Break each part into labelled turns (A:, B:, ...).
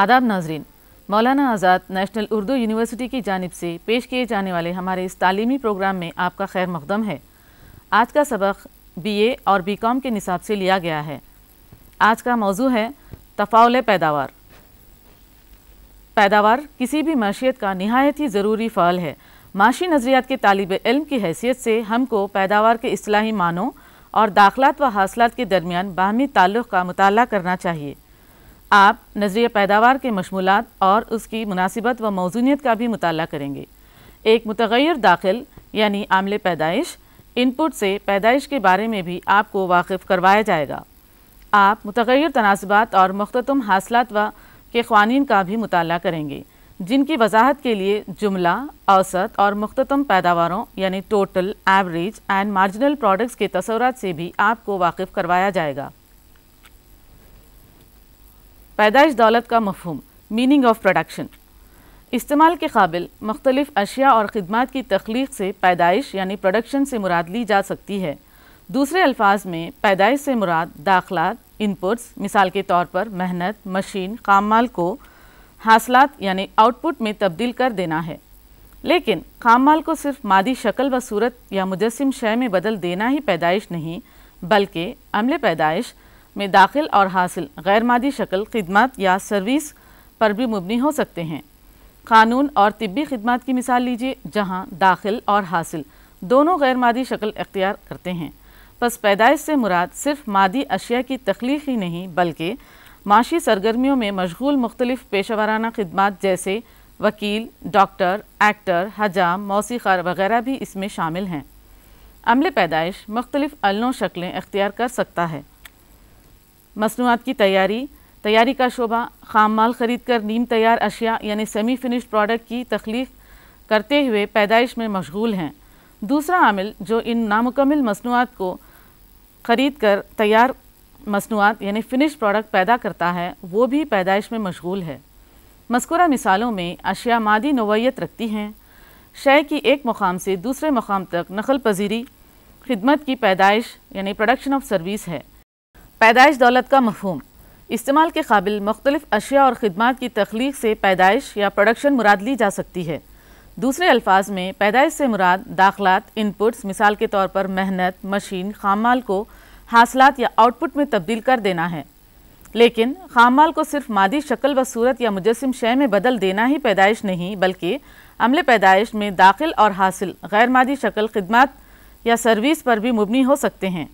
A: आदाब नाजरीन मौलाना आज़ाद नेशनल उर्दू यूनिवर्सिटी की जानब से पेश किए जाने वाले हमारे इस तालीमी प्रोग्राम में आपका खैर मकदम है आज का सबक बीए और बीकॉम के निसाब से लिया गया है आज का मौजू है तफाउल पैदावार पैदावार किसी भी मैशियत का नहायत ही ज़रूरी फ़ल है माशी नज़रियात के तालब इल्म की हैसियत से हमको पैदावार के असलाही मानों और दाखिलात व हासिलत के दरमियान बाहमी ताल्लुक़ का मताल करना चाहिए आप नजरिया पैदावार के मशमूलत और उसकी मुनासिबत व मौजूनीत का भी मुताल करेंगे एक मतगैर दाखिल यानी आमले पैदाइश इनपुट से पैदाइश के बारे में भी आपको वाकिफ़ करवाया जाएगा आप मतगैर तनासबात और मख्तम हासिलत व के खवानी का भी मुताल करेंगे जिनकी वजाहत के लिए जुमला औसत और मख्तम पैदावारों यानी total average and marginal products के तस्वरत से भी आपको वाकिफ़ करवाया जाएगा पैदाइश दौलत का मफहम मीनिंग ऑफ प्रोडक्शन इस्तेमाल के काबिल मख्तलफ़ अशिया और ख़दमत की तख्लीक से पैदाइश यानी प्रोडक्शन से मुराद ली जा सकती है दूसरे अल्फाज में पैदाइश से मुराद दाखलात इनपुट्स मिसाल के तौर पर मेहनत मशीन काम माल को हासिलत यानी आउटपुट में तब्दील कर देना है लेकिन काम माल को सिर्फ मादी शक्ल व सूरत या मुजस्म शय में बदल देना ही पैदाइश नहीं बल्कि अमले पैदाइश में दाखिल और हासिल गैर मादी शक्ल खिदमत या सर्विस पर भी मबनी हो सकते हैं कानून और तबी खिदमत की मिसाल लीजिए जहाँ दाखिल और हासिल दोनों गैर मादी शक्ल अख्तियार करते हैं बस पैदाइश से मुराद सिर्फ मादी अशिया की तख्लीक ही नहीं बल्कि माशी सरगर्मियों में मशगूल मुख्तलिफ वाराना खदमात जैसे वकील डॉक्टर एक्टर हजाम मौसीकार वगैरह भी इसमें शामिल हैं अमले पैदाइश मुख्तलिफ अलों शक्लें अख्तियार कर सकता है मसनूआत की तैयारी तैयारी का शोबा खाम माल ख़रीद कर नीम तैयार अशिया यानी सेमी फिनिश्ड प्रोडक्ट की तख्लीक करते हुए पैदाइश में मशगूल हैं दूसरा आमिल जो इन नामुकमल मसनूआत को ख़रीद कर तैयार मसनूआत यानी फ़िनिश प्रोडक्ट पैदा करता है वो भी पैदाइश में मशगूल है मस्कुरा मिसालों में अशिया मादी नवीत रखती हैं शय की एक मकाम से दूसरे मकाम तक नकल पजीरी खिदमत की पैदाइश यानी प्रोडक्शन ऑफ सर्विस है पैदाइश दौलत का मफहम इस्तेमाल के काबिल मुख्तलिफ अशिया और ख़दमात की तख्लीक से पैदाइश या प्रोडक्शन मुराद ली जा सकती है दूसरे अल्फाज में पैदाइश से मुराद दाखलात इनपुट्स मिसाल के तौर पर मेहनत मशीन खाम माल को हासिलत या आउटपुट में तब्दील कर देना है लेकिन खाम माल को सिर्फ मादी शक्ल व सूरत या मुजस्म शय में बदल देना ही पैदाइश नहीं बल्कि अमल पैदाइश में दाखिल और हासिल गैर मादी शक्ल खदमात या सर्विस पर भी मुबनी हो सकते हैं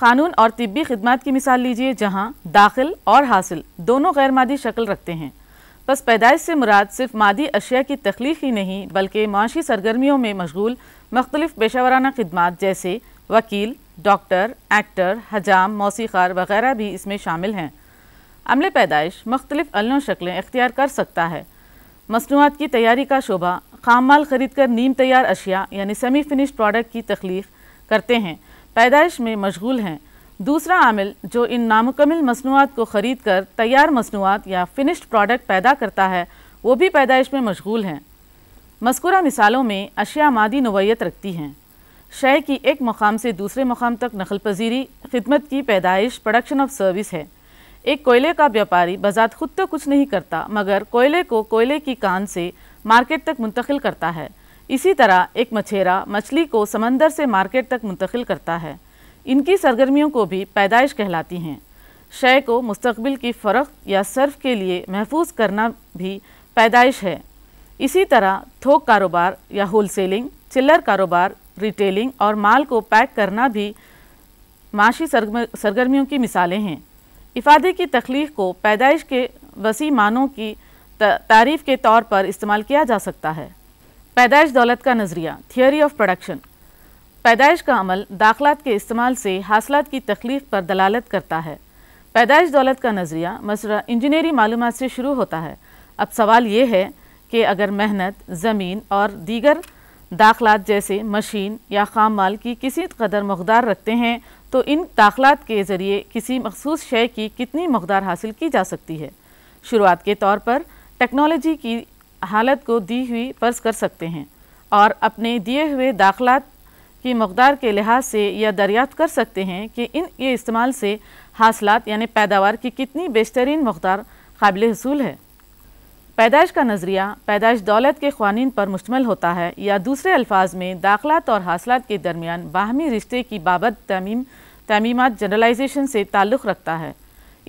A: कानून और तिबी खदमत की मिसाल लीजिए जहाँ दाखिल और हासिल दोनों गैर मादी शक्ल रखते हैं बस पैदाइश से मुराद सिर्फ मादी अशिया की तख्लीक ही नहीं बल्कि माशी सरगर्मियों में मशगूल मख्तलफ पेशा वराना खदमात जैसे वकील डॉक्टर एक्टर हजाम मौसीकार वगैरह भी इसमें शामिल हैं अमल पैदाइश मख्तलफ़ अलों शक्लें अख्तियार कर सकता है मसनूआत की तैयारी का शोभा खाम माल खरीद कर नीम तैयार अशिया यानी सेमी फिनिश प्रोडक्ट की तख्लीक करते हैं पैदाइश में मशगूल हैं दूसरा आमिल जो इन नामुकमिल मसनूआत को ख़रीद कर तैयार मसनूआत या फिनिश्ड प्रोडक्ट पैदा करता है वो भी पैदाइश में मशगूल हैं मस्कुरा मिसालों में अशिया मादी नवयत रखती हैं शय की एक मकाम से दूसरे मकाम तक नखल पजीरी खिदमत की पैदाइश प्रोडक्शन ऑफ सर्विस है एक कोयले का व्यापारी बजात खुद तो कुछ नहीं करता मगर कोयले को कोयले की कान से मार्केट तक मुंतकिल करता है इसी तरह एक मछेरा मछली को समंदर से मार्केट तक मुंतकिल करता है इनकी सरगर्मियों को भी पैदाइश कहलाती हैं शय को मुस्तबिल की फ़रख या सर्फ के लिए महफूज करना भी पैदाइश है इसी तरह थोक कारोबार या होल सेलिंग चिल्लर कारोबार रिटेलिंग और माल को पैक करना भी माशी सरगर्मियों की मिसालें हैं इफ़ादे की तख्लीक को पैदाइश के वसी मानों की तारीफ़ के तौर पर इस्तेमाल किया जा सकता है पैदाइश दौलत का नज़रिया थियोरी ऑफ प्रोडक्शन पैदाइश का अमल दाखलात के इस्तेमाल से हासिलत की तकलीफ पर दलालत करता है पैदाइश दौलत का नज़रिया मसरा इंजीनियरी मालूम से शुरू होता है अब सवाल ये है कि अगर मेहनत ज़मीन और दीगर दाखलात जैसे मशीन या खाम माल की किसी कदर मकदार रखते हैं तो इन दाखलात के ज़रिए किसी मखसूस शय की कितनी मकदार हासिल की जा सकती है शुरुआत के तौर पर टेक्नोलॉजी की हालत को दी हुई फर्ज कर सकते हैं और अपने दिए हुए दाखलात की मकदार के लिहाज से यह दरियाफ्त कर सकते हैं कि इन ये इस्तेमाल से हासिलत यानी पैदावार की कितनी बेहतरीन मकदार काबिल हसूल है पैदाइश का नज़रिया पैदाइश दौलत के खवानी पर मुश्तमल होता है या दूसरे अल्फाज में दाखलात और हासिलत के दरमियान बाहमी रिश्ते की बाबत तमीम तमीमत जनरलाइजेशन से ताल्लुक़ रखता है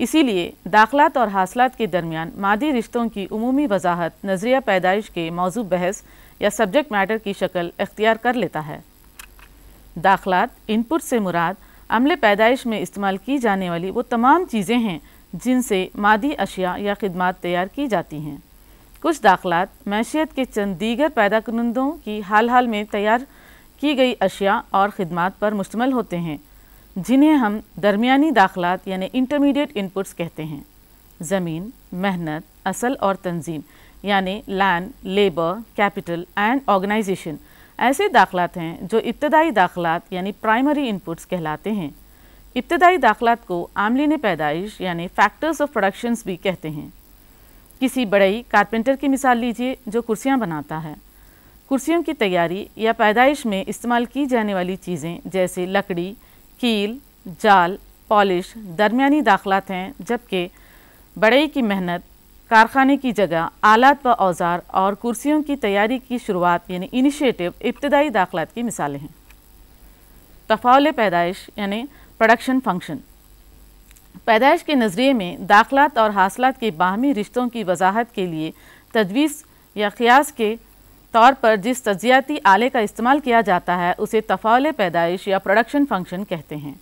A: इसीलिए दाखलात और हासिलत के दरमियान मादी रिश्तों की अमूमी वजाहत नज़रिया पैदाइश के मौजू बहस या सब्जेक्ट मैटर की शक्ल अख्तियार कर लेता है दाखलात इनपुट से मुराद अमले पैदाइश में इस्तेमाल की जाने वाली वो तमाम चीज़ें हैं जिनसे मादी अशिया या खदमात तैयार की जाती हैं कुछ दाखलात मैशियत के चंद दीगर पैदा करंदों की हाल हाल में तैयार की गई अशिया और ख़दमात पर मुश्तमल होते हैं जिन्हें हम दरमियानी दाखलात यानी इंटरमीडिएट इनपुट्स कहते हैं ज़मीन मेहनत असल और तंजीम यानी land labour capital and organisation ऐसे दाखलात हैं जो इब्तदाई दाखलात यानी प्राइमरी इनपुट्स कहलाते हैं इब्तदाई दाखलात को आमलिन पैदाइश यानी फैक्टर्स ऑफ प्रोडक्शंस भी कहते हैं किसी बड़े कारपेंटर की मिसाल लीजिए जो कुर्सियाँ बनाता है कुर्सियों की तैयारी या पैदाइश में इस्तेमाल की जाने वाली चीज़ें जैसे लकड़ी कील जाल पॉलिश दरमिया दाखलात हैं जबकि बड़ई की मेहनत कारखाने की जगह आलात व औजार और कुर्सियों की तैयारी की शुरुआत यानी इनिशिएटिव इब्तदाई दाखलात की मिसालें हैं तफावल पैदाइश यानी प्रोडक्शन फंक्शन पैदाइश के नज़रिए में दाखिलात और हासिलत के बाहमी रिश्तों की वजाहत के लिए तजवीज़ या क्यास के तौर पर जिस तजियाती आले का इस्तेमाल किया जाता है उसे तफावल पैदाइश या प्रोडक्शन फंक्शन कहते हैं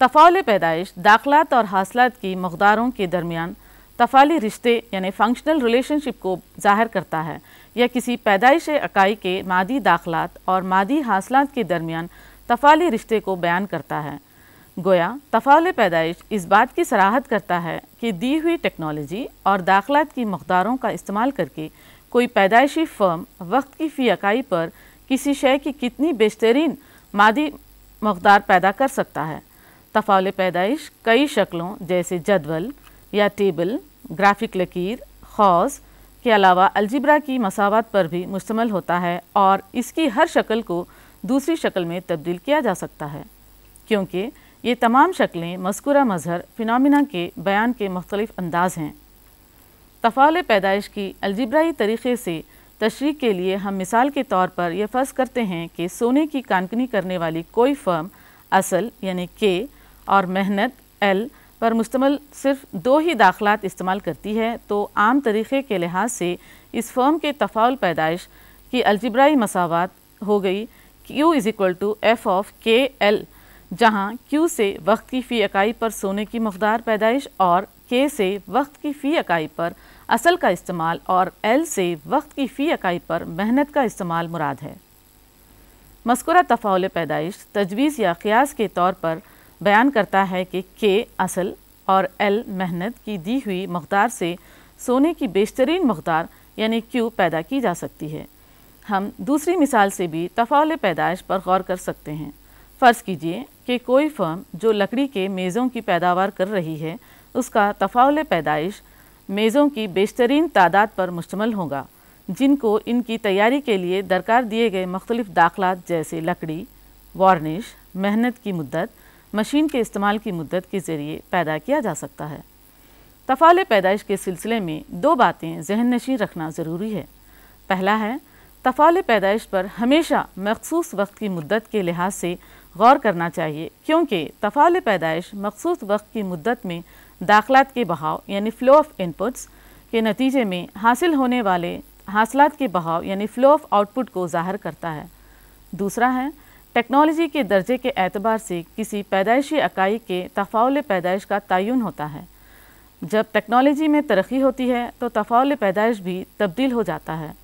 A: तफावल पैदाइश दाखलात और हासिलात की मकदारों के दरमियान तफाली रिश्ते यानी फंक्शनल रिलेशनशिप को जाहिर करता है या किसी पैदाइश अकाई के मादी दाखलात और मादी हासिलात के दरमियान तफाली रिश्ते को बयान करता है गोया तफावल पैदाइश इस बात की सराहत करता है कि दी हुई टेक्नोलॉजी और दाखलात की मकदारों का इस्तेमाल करके कोई पैदाइशी फर्म वक्त की फी अकाई पर किसी शय की कितनी बेशतरीन मादी मकदार पैदा कर सकता है तफावल पैदाइश कई शक्लों जैसे जदवल या टेबल ग्राफिक लकीर खौस के अलावा अलजिब्रा की मसावत पर भी मुश्तमल होता है और इसकी हर शक्ल को दूसरी शक्ल में तब्दील किया जा सकता है क्योंकि ये तमाम शक्लें मस्कुरा मज़हर फ़िनमिना के बयान के मुख्तलिफ़ अंदाज हैं तफ़ाल पैदाइश की अलजब्राई तरीक़े से तशरी के लिए हम मिसाल के तौर पर यह फ़र्ज़ करते हैं कि सोने की कानकनी करने वाली कोई फ़र्म असल यानी के और मेहनत एल पर मुश्तमल सिर्फ दो ही दाखिलात इस्तेमाल करती है तो आम तरीक़े के लिहाज से इस फर्म के तफ़ाल पैदाइश की अलजब्राई मसावत हो गई Q is equal to F of K L जहाँ क्यू से वक्त की फ़ी इकाई पर सोने की मकदार पैदाइश और के से वक्त की फ़ी इकाई पर असल का इस्तेमाल और एल से वक्त की फ़ी इकाई पर मेहनत का इस्तेमाल मुराद है मस्कुरा तफ़ाउल पैदाइश तजवीज़ या क्यास के तौर पर बयान करता है कि के असल और एल मेहनत की दी हुई मकदार से सोने की बेशतरीन मकदार यानी क्यू पैदा की जा सकती है हम दूसरी मिसाल से भी तफ़ाउल पैदाइश पर गौर कर सकते हैं फ़र्ज़ कीजिए कि कोई फर्म जो लकड़ी के मेज़ों की पैदावार कर रही है उसका तफ़ाउल पैदाइश मेज़ों की बेशतरीन तादाद पर मुश्तमल होगा जिनको इनकी तैयारी के लिए दरकार दिए गए मख्तलफ दाखिलात जैसे लकड़ी वार्निश मेहनत की मदद मशीन के इस्तेमाल की मदद के ज़रिए पैदा किया जा सकता है तफाल पैदाइश के सिलसिले में दो बातें जहन नशी रखना ज़रूरी है पहला है तफाल पैदाइश पर हमेशा मखसूस वक्त की मदत के लिहाज से गौर करना चाहिए क्योंकि तफाल पैदाइश मखसूस वक्त की मदत में दाखलात के बहाव यानी फ़्लो ऑफ इनपुट्स के नतीजे में हासिल होने वाले हासिलत के बहाव यानी फ़्लो ऑफ आउटपुट को ज़ाहिर करता है दूसरा है टेक्नोलॉजी के दर्जे के एतबार से किसी पैदाइशी इकाई के तफाउल पैदाइश का तयन होता है जब टेक्नोलॉजी में तरक्की होती है तो तफाउल पैदाइश भी तब्दील हो जाता है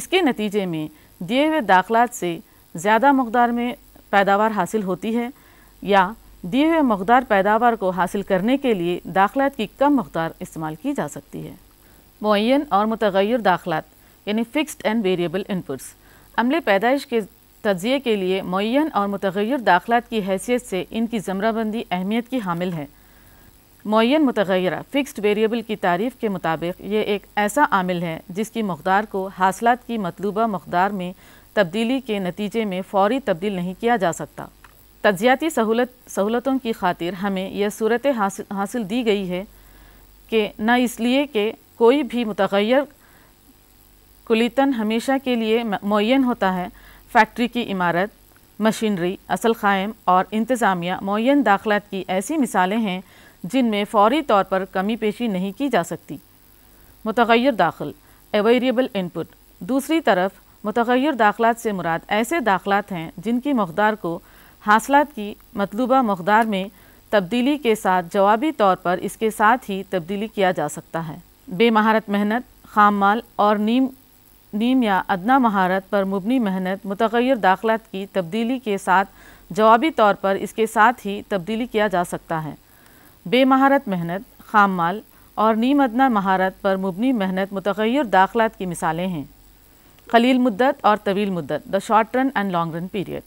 A: इसके नतीजे में दिए हुए दाखलात से ज़्यादा मकदार में पैदावार हासिल होती है या दिए हुए मकदार पैदावार को हासिल करने के लिए दाखिलत की कम मकदार इस्तेमाल की जा सकती है मुन और मतगैर दाखिलत यानी फ़िक्स्ड एंड वेरिएबल इनपुट्स अमले पैदाइश के तजिए के लिए मुन और मतगैर दाखिलत की हैसियत से इनकी ज़मराबंदी अहमियत की हामिल है मुन मतगैर फ़िक्स्ड वेरिएबल की तारीफ़ के मुताबिक ये एक ऐसा आमिल है जिसकी मकदार को हासिलत की मतलूबा मकदार में तब्दीली के नतीजे में फ़ौरी तब्दील नहीं किया जा सकता तजियाती सहूलत सहूलतों की खातिर हमें यह सूरत हासिल हासिल दी गई है कि न इसलिए कि कोई भी मतगैर कुलीतन हमेशा के लिए मुन होता है फैक्ट्री की इमारत मशीनरी असल क़ायम और इंतज़ामिया मुन दाखलात की ऐसी मिसालें हैं जिनमें फौरी तौर पर कमी पेशी नहीं की जा सकती मतगैर दाखिल एवेरिएबल इनपुट दूसरी तरफ मतगैर दाखलात से मुराद ऐसे दाखलात हैं जिनकी मकदार को हासिलात की मतलूबा मकदार में तब्दीली के साथ जवाबी तौर पर इसके साथ ही तब्दीली किया जा सकता है बेमहारत मेहनत खाम माल और नीम नीम या अदना महारत पर मुबनी मेहनत मतगैर दाखलात की तब्दीली के साथ जवाबी तौर पर इसके साथ ही तब्दीली किया जा सकता है बेमहारत मेहनत खाम माल और नीम अदना महारत पर मुबनी मेहनत मतगैर दाखलात की मिसालें हैं खलील मुद्दत और तवील मुद्दत the short run and long run period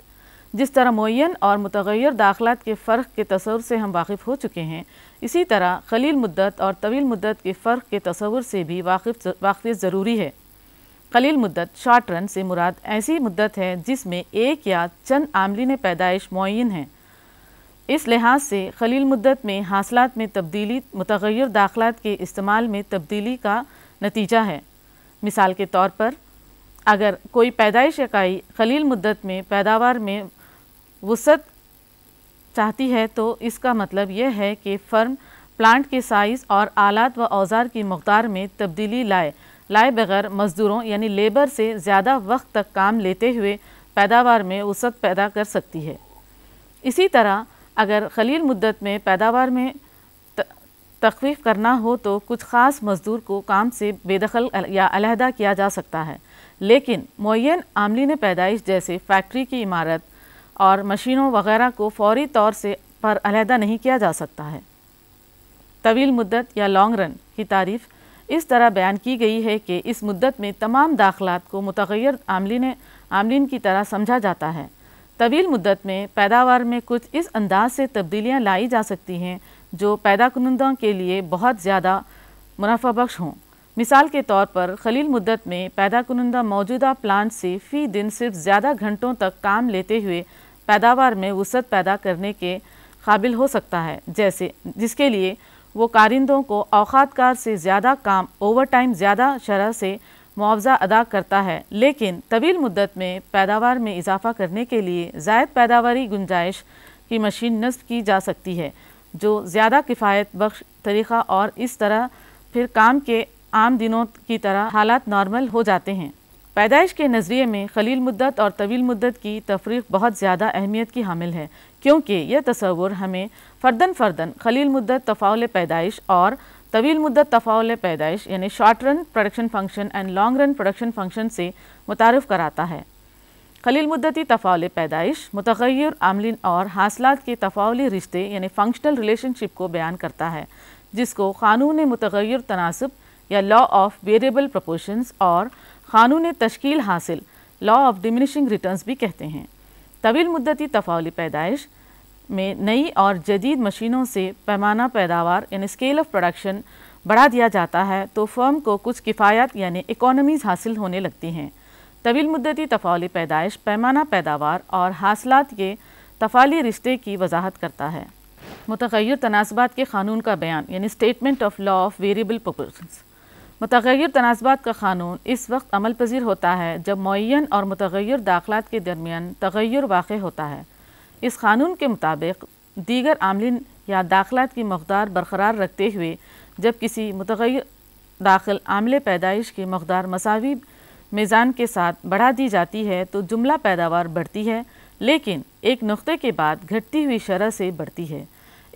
A: जिस तरह मुन और मतगैर दाखिलात के फ़र्क के तस्वर से हम वाकिफ़ हो चुके हैं इसी तरह खलील मुद्दत और तवील मुद्दत के फ़र्क के तस्वर से भी वाकिफ वाकफियत ज़रूरी है खलील मुद्दत शार्ट रन से मुराद ऐसी मुद्दत है जिसमें एक या चंद आमलिन पैदाइश मुन है इस लिहाज से खलील मुद्दत में हासिलत में तब्दीली मतगैर दाखिलात के इस्तेमाल में तब्दीली का नतीजा है मिसाल के तौर पर अगर कोई पैदाइश इकाई खलील मुद्दत में पैदावार में वसत चाहती है तो इसका मतलब यह है कि फर्म प्लांट के साइज़ और आलात व औज़ार की मकदार में तब्दीली लाए लाए बगैर मज़दूरों यानी लेबर से ज़्यादा वक्त तक काम लेते हुए पैदावार में वसत पैदा कर सकती है इसी तरह अगर खलील मुद्दत में पैदावार में तखवीफ करना हो तो कुछ ख़ास मज़दूर को काम से बेदखल या अलहदा किया जा सकता है लेकिन मुन आमली ने पैदाइश जैसे फैक्ट्री की इमारत और मशीनों वगैरह को फौरी तौर से पर अलहदा नहीं किया जा सकता है तवील मुद्दत या लॉन्ग रन की तारीफ़ इस तरह बयान की गई है कि इस मुद्दत में तमाम दाखलात को मतगैर आमलिन आमलिन की तरह समझा जाता है तवील मुद्दत में पैदावार में कुछ इस अंदाज से तब्दीलियाँ लाई जा सकती हैं जो पैदा कुनंदों के लिए बहुत ज़्यादा मुनाफा बख्श हों मिसाल के तौर पर खलील मुद्दत में पैदा कुनंदा मौजूदा प्लांट से फ़ी दिन सिर्फ ज़्यादा घंटों तक काम लेते हुए पैदावार में वसत पैदा करने के काबिल हो सकता है जैसे जिसके लिए वो कारिंदों को कार से ज़्यादा काम ओवर टाइम ज़्यादा शरह से मुआवजा अदा करता है लेकिन तवील मुद्दत में पैदावार में इजाफा करने के लिए जायद पैदावारी गुंजाइश की मशीन नस्ब की जा सकती है जो ज़्यादा किफ़ायत बख्श तरीक़ा और इस तरह फिर काम के आम दिनों की तरह हालात नॉर्मल हो जाते हैं पैदाइश के नज़रिए में खलील मुद्दत और तवील मुद्दत की तफरीक बहुत ज़्यादा अहमियत की हामिल है क्योंकि यह तस्वुर हमें फ़र्दन फ़र्दन खलील मुद्दत तफाउल पैदाइश और तवील मुद्दत तफाउल पैदाइश यानी short run production function and long run production function से मुतारफ़ कराता है खलील मुद्दती तफाउल पैदाइश मतगैर आमलिन और हासिलात के तफाउली रिश्ते यानी फ़ंक्शनल रिलेशनशिप को बयान करता है जिसको क़ानून मतगैर तनासब या लॉ ऑफ वेरिएबल प्रपोशंस और कानून तश्कील हासिल लॉ ऑफ डिमिनिशिंग रिटर्न्स भी कहते हैं तवील मुद्दती तफावली पैदाइश में नई और जदीद मशीनों से पैमाना पैदावार यानी स्केल ऑफ प्रोडक्शन बढ़ा दिया जाता है तो फर्म को कुछ किफ़ायत यानी इकोनॉमीज़ हासिल होने लगती हैं तवील मुद्दती तफावली पैदाइश पैमाना पैदावार और हासिलत के तफाली रिश्ते की वजाहत करता है मतगैर तनासबात के कानून का बयान यानी statement of law of variable proportions मतगैर तनासबात का कानून इस वक्त अमल पजीर होता है जब मुन और मतगैर दाखिलत के दरमियान तगैर वाक़ होता है इस कानून के मुताबिक दीगर आमलिन या दाखिलत की मकदार बरकरार रखते हुए जब किसी मतगैर दाखिल आमले पैदाइश की मकदार मसावी मेज़ान के साथ बढ़ा दी जाती है तो जुमला पैदावार बढ़ती है लेकिन एक नुक़े के बाद घटती हुई शरह से बढ़ती है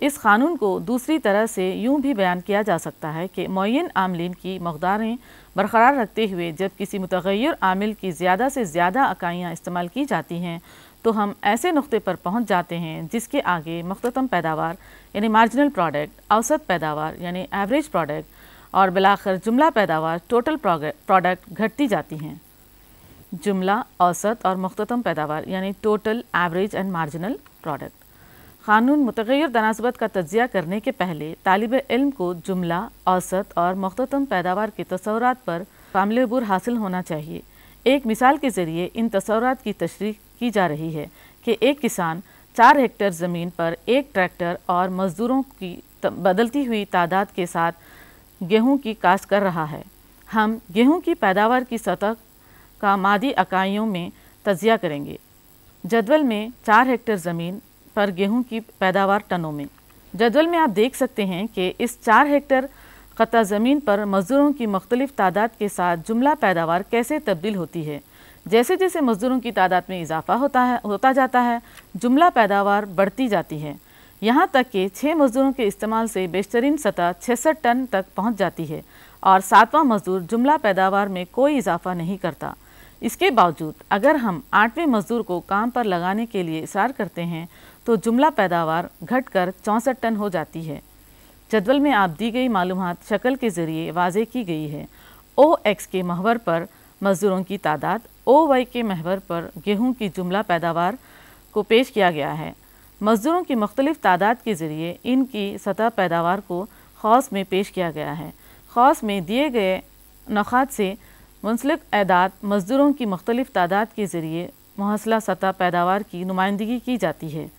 A: इस कानून को दूसरी तरह से यूं भी बयान किया जा सकता है कि मुन आमलिन की मकदारें बरकरार रखते हुए जब किसी मतगैर आमिल की ज़्यादा से ज़्यादा अकाइयाँ इस्तेमाल की जाती हैं तो हम ऐसे नुक़े पर पहुँच जाते हैं जिसके आगे मख्तम पैदावार यानी मार्जिनल प्रोडक्ट औसत पैदावार यानी एवरेज प्रोडक्ट और बिलाखर जुमला पैदावार टोटल प्रोडक्ट घटती जाती हैं जुमला औसत और मख्तम पैदावार यानी total average and marginal product कानून मतगैर तनासबत का तजिया करने के पहले तालब इल्म को जुमला औसत और मख्तम पैदावार के तस्वर पर कामिल बुर हासिल होना चाहिए एक मिसाल के ज़रिए इन तस्वर की तशरी की जा रही है कि एक किसान चार हेक्टर ज़मीन पर एक ट्रैक्टर और मज़दूरों की बदलती हुई तादाद के साथ गेहूं की काश कर रहा है हम गेहूं की पैदावार की सतह का मादी इकाइयों में तजिया करेंगे जदवल में चार हेक्टर ज़मीन पर गेहूं की पैदावार टनों में जदवल में आप देख सकते हैं कि इस चार हेक्टर ख़त ज़मीन पर मज़दूरों की मख्तलफ़ तादाद के साथ जुमला पैदावार कैसे तब्दील होती है जैसे जैसे मज़दूरों की तादाद में इजाफा होता है होता जाता है जुमला पैदावार बढ़ती जाती है यहाँ तक कि छः मज़दूरों के इस्तेमाल से बेहतरीन सतह छसठ टन तक पहुँच जाती है और सातवां मज़दूर जुमला पैदावार में कोई इजाफा नहीं करता इसके बावजूद अगर हम आठवें मज़दूर को काम पर लगाने के लिए इशार करते हैं तो जुमला पैदावार घटकर चौंसठ टन हो जाती है जदवल में आप दी गई मालूम शक्ल के ज़रिए वाजे की गई है ओ एक्स के महवर पर मज़दूरों की तादाद ओ वाई के महवर पर गेहूं की जुमला पैदावार को पेश किया गया है मज़दूरों की मुख्तलिफ तादाद के ज़रिए इनकी सतह पैदावार को खौस में पेश किया गया है खौस में दिए गए नखात से मुंसलिक एदाद मज़दूरों की मुख्तलिफ तादाद के ज़रिए मौसला सतह पैदावार की नुमाइंदगी की जाती है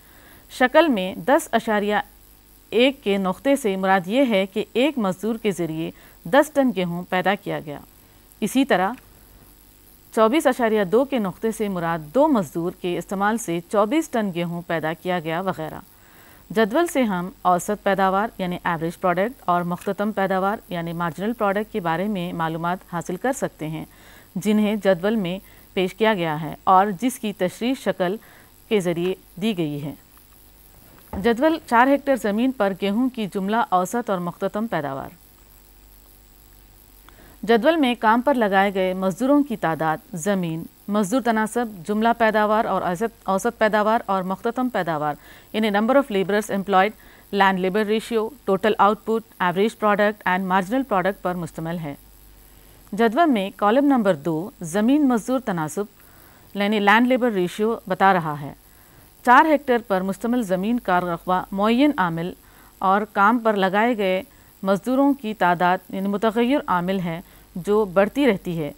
A: शक्ल में दस अशारिया एक के नुक़े से मुराद ये है कि एक मज़दूर के ज़रिए दस टन गेहूँ पैदा किया गया इसी तरह चौबीस अशारिया दो के नुक़े से मुराद दो मज़दूर के इस्तेमाल से चौबीस टन गेहूँ पैदा किया गया वगैरह जदवल से हम औसत पैदावार यानी एवरेज प्रोडक्ट और मख्तम पैदावार यानी मार्जिनल प्रोडक्ट के बारे में मालूम हासिल कर सकते हैं जिन्हें जदवल में पेश किया गया है और जिसकी तशरी शक्ल के ज़रिए दी गई है जदवल चार हेक्टेयर ज़मीन पर गेहूं की जुमला औसत और मख्तम पैदावार जदवल में काम पर लगाए गए मजदूरों की तादाद ज़मीन मजदूर तनासब जुमला पैदावार और औसत औसत पैदावार और मख्तम पैदावार यानी number of labourers employed land labour ratio total output average product and marginal product पर मुश्तमल है जदवल में कॉलम नंबर दो ज़मीन मजदूर तनासब यानी लैंड लेबर रेशियो बता रहा है चार हेक्टेयर पर मुश्तमिल ज़मीन का रकबा मुन आमिल और काम पर लगाए गए मज़दूरों की तादाद यानी मतगैर आमिल है जो बढ़ती रहती है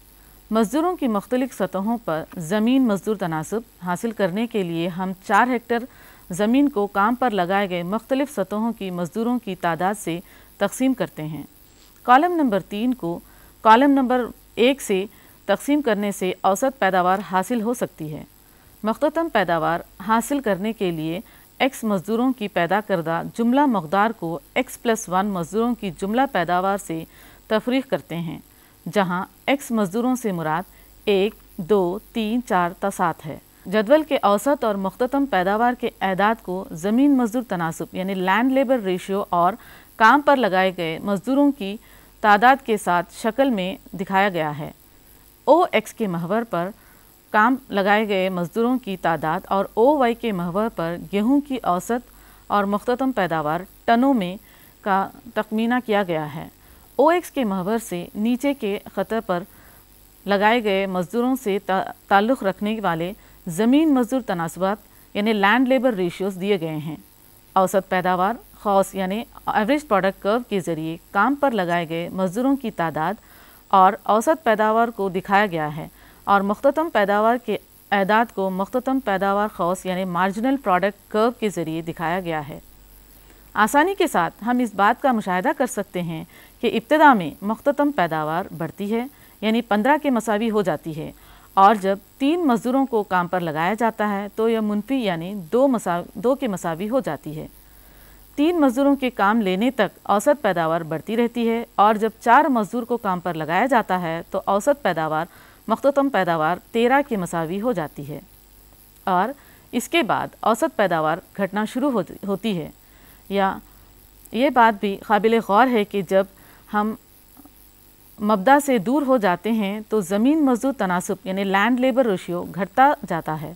A: मज़दूरों की मुख्तलिक सतहों पर ज़मीन मज़दूर तनासब हासिल करने के लिए हम चार हेक्टर ज़मीन को काम पर लगाए गए मुख्तलिफ सतहों की मज़दूरों की तादाद से तकसीम करते हैं कॉलम नंबर तीन को कॉलम नंबर एक से तकसीम करने से औसत पैदावार हासिल हो सकती है मख्तम पैदावार हासिल करने के लिए एक्स मज़दूरों की पैदा करदा जुमला मकदार को एक्स प्लस वन मज़दूरों की जुमला पैदावार से तफरीक करते हैं जहाँ एक्स मज़दूरों से मुराद एक दो तीन चार तसात है जदवल के औसत और मख्तम पैदावार के अहदाद को ज़मीन मजदूर तनासब यानी लैंड लेबर रेशियो और काम पर लगाए गए मजदूरों की तादाद के साथ शक्ल में दिखाया गया है ओ एक्स के महवर पर काम लगाए गए मजदूरों की तादाद और ओ वाई के महवर पर गेहूं की औसत और मख्तम पैदावार टनों में का तखमीना किया गया है ओ एक्स के महवर से नीचे के ख़तर पर लगाए गए मजदूरों से ताल्लुक़ रखने वाले ज़मीन मजदूर तनासबात यानी लैंड लेबर रेशियोज़ दिए गए हैं औसत पैदावार खौस यानी एवरेज प्रोडक्ट कर्व के ज़रिए काम पर लगाए गए मजदूरों की तादाद और औसत पैदावार को दिखाया गया है और मख्तम पैदावार के अदाद को मख्तम पैदावार खौस यानी मार्जिनल प्रोडक्ट कर्व के ज़रिए दिखाया गया है आसानी के साथ हम इस बात का मुशाह कर सकते हैं कि इब्तदा में मख्तम पैदावार बढ़ती है यानी पंद्रह के मसावी हो जाती है और जब तीन मज़दूरों को काम पर लगाया जाता है तो यह मुनफी यानी दो मसा दो के मसावी हो जाती है तीन मज़दूरों के काम लेने तक औसत पैदावार बढ़ती रहती है और जब चार मज़दूर को काम पर लगाया जाता है तो औसत पैदावार मख्तम पैदावार तेरह के मसावी हो जाती है और इसके बाद औसत पैदावार घटना शुरू होती है या ये बात भी काबिल गौर है कि जब हम मबदा से दूर हो जाते हैं तो ज़मीन मजदूर तनासब यानी लैंड लेबर रेशियो घटता जाता है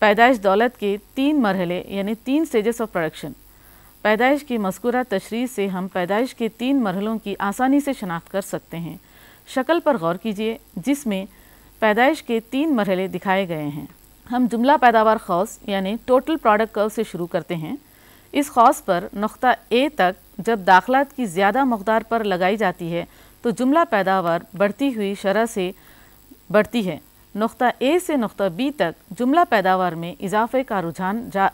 A: पैदाइश दौलत के तीन मरहले यानी तीन स्टेजेस ऑफ प्रोडक्शन पैदाइश की मस्कुरा तशरी से हम पैदाइश के तीन मरहलों की आसानी से शनाख्त कर सकते हैं शक्ल पर गौर कीजिए जिसमें पैदाइश के तीन मरहले दिखाए गए हैं हम जुमला पैदावार खौस यानी टोटल प्रोडक्ट कर्व से शुरू करते हैं इस खौस पर नुक़ा ए तक जब दाखलात की ज़्यादा मकदार पर लगाई जाती है तो जुमला पैदावार बढ़ती हुई शरह से बढ़ती है नुक़ा ए से नुक़ा बी तक जुमला पैदावार में इजाफे का रुझान जा,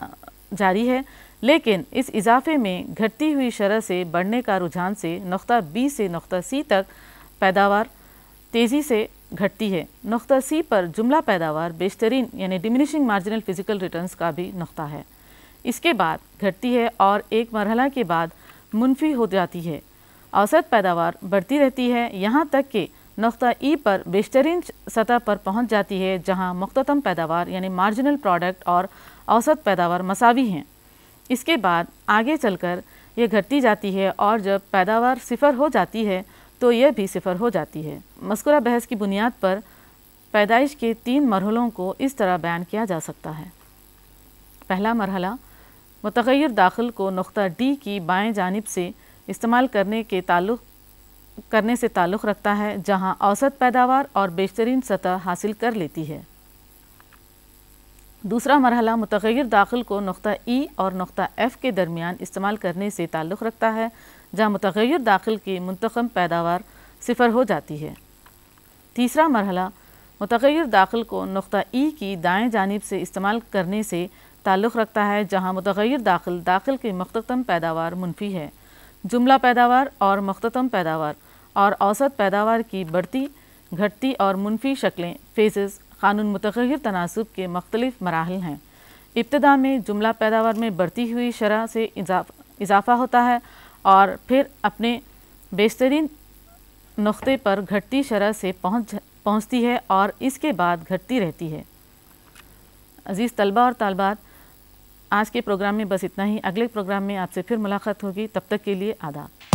A: जारी है लेकिन इस इजाफे में घटती हुई शरह से बढ़ने का रुझान से नुक़ा बी से नुक़ा सी तक पैदावार तेज़ी से घटती है नुख्ता सी पर जुमला पैदावार बेशतरीन यानी डिमिनिशिंग मार्जिनल फ़िज़िकल रिटर्न्स का भी नुकता है इसके बाद घटती है और एक मरहला के बाद मुनफी हो जाती है औसत पैदावार बढ़ती रहती है यहाँ तक कि नुकतः ई पर बेशतरीन सतह पर पहुँच जाती है जहाँ मुख्तम पैदावार यानी मार्जिनल प्रोडक्ट और औसत पैदावार मसावी हैं इसके बाद आगे चलकर यह घटती जाती है और जब पैदावार सिफर हो जाती है तो यह भी सिफर हो जाती है मस्कुरा बहस की बुनियाद पर पैदाइश के तीन मरहलों को इस तरह बयान किया जा सकता है पहला मरहला मतगैर दाखिल को नुक़ा डी की बाएं जानब से इस्तेमाल करने के ताल्लुक़ करने से ताल्लुक़ रखता है जहां औसत पैदावार और बेहतरीन सतह हासिल कर लेती है दूसरा मरहला मतगैर दाखिल को नुक़ा ई e और नुक़ा एफ़ के दरमियान इस्तेमाल करने से ताल्लुक़ रखता है जहाँ मतगैर दाखिल की मंतखब पैदावार सिफर हो जाती है तीसरा मरहला मतगैर दाखिल को नुक़ा ई की दाएँ जानब से इस्तेमाल करने से ताल्लुक़ रखता है जहाँ मतगैर दाखिल दाखिल की मख्तम पैदावार मुनफी है जुमला पैदावार और मख्तम पैदावार और औसत पैदावार की बढ़ती घटती और मनफी शक्लें फेजेस कानून मतगैर तनासब के मख्तलफ़ मराहल हैं इब्तदा में जुमला पैदावार में बढ़ती हुई शरह से इजाफा होता है और फिर अपने बेहतरीन नुक़े पर घटती शरह से पहुँच पहुँचती है और इसके बाद घटती रहती है अज़ीज़ तलबा और तलबात आज के प्रोग्राम में बस इतना ही अगले प्रोग्राम में आपसे फिर मुलाकात होगी तब तक के लिए आदाब